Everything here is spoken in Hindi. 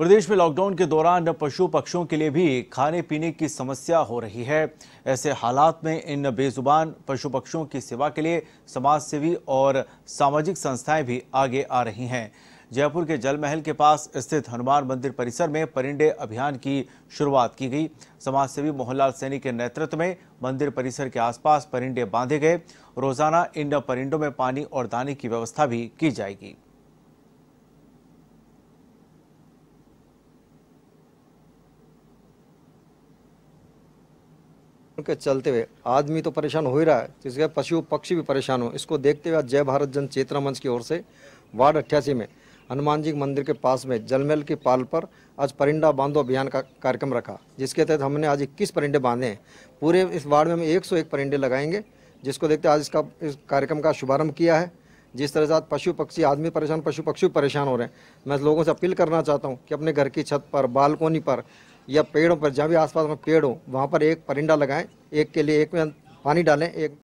प्रदेश में लॉकडाउन के दौरान पशु पक्षियों के लिए भी खाने पीने की समस्या हो रही है ऐसे हालात में इन बेजुबान पशु पक्षियों की सेवा के लिए समाज सेवी और सामाजिक संस्थाएं भी आगे आ रही हैं जयपुर के जलमहल के पास स्थित हनुमान मंदिर परिसर में परिंडे अभियान की शुरुआत की गई समाजसेवी मोहनलाल सैनी के नेतृत्व में मंदिर परिसर के आसपास परिंडे बांधे गए रोजाना इन परिंडों में पानी और दाने की व्यवस्था भी की जाएगी उनके चलते हुए आदमी तो परेशान हो ही रहा है जिसके पशु पक्षी भी परेशान हो इसको देखते हुए जय भारत जन चेतना मंच की ओर से वार्ड अट्ठासी में हनुमान जी मंदिर के पास में जलमेल की पाल पर आज परिंदा बांधो अभियान का कार्यक्रम रखा जिसके तहत हमने आज इक्कीस परिंडे बांधे हैं पूरे इस वार्ड में हम एक सौ एक परिंडे लगाएंगे जिसको देखते आज इसका इस कार्यक्रम का शुभारंभ किया है जिस तरह से आज पशु पक्षी आदमी परेशान पशु पक्षी परेशान हो रहे हैं मैं लोगों से अपील करना चाहता हूँ कि अपने घर की छत पर बालकोनी पर या पेड़ों पर जहाँ भी आसपास में पेड़ हो वहाँ पर एक परिंदा लगाएं एक के लिए एक में पानी डालें एक